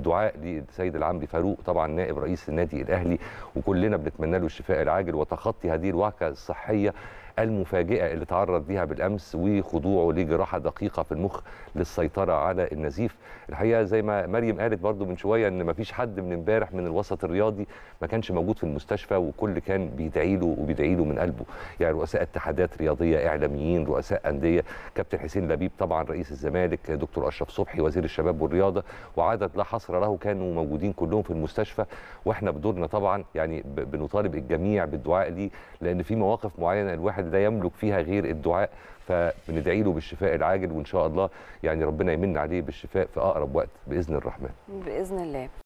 الدعاء للسيد العمري فاروق طبعا نائب رئيس النادي الاهلي وكلنا بنتمنى له الشفاء العاجل وتخطي هذه الوعكه الصحيه المفاجئة اللي تعرض ليها بالأمس وخضوعه لجراحة دقيقة في المخ للسيطرة على النزيف الحقيقة زي ما مريم قالت برضو من شوية أن ما فيش حد من امبارح من الوسط الرياضي ما كانش موجود في المستشفى وكل كان بيدعي له وبيدعي له من قلبه يعني رؤساء اتحادات رياضية إعلاميين رؤساء أندية كابتن حسين لبيب طبعا رئيس الزمالك دكتور أشرف صبحي وزير الشباب والرياضة وعدد لا حصر له كانوا موجودين كلهم في المستشفى واحنا بدورنا طبعا يعني بنطالب الجميع بالدعاء ليه لأن في مواقف معينة الواحد لا يملك فيها غير الدعاء فبندعي له بالشفاء العاجل وان شاء الله يعني ربنا يمن عليه بالشفاء في اقرب وقت باذن الرحمن باذن الله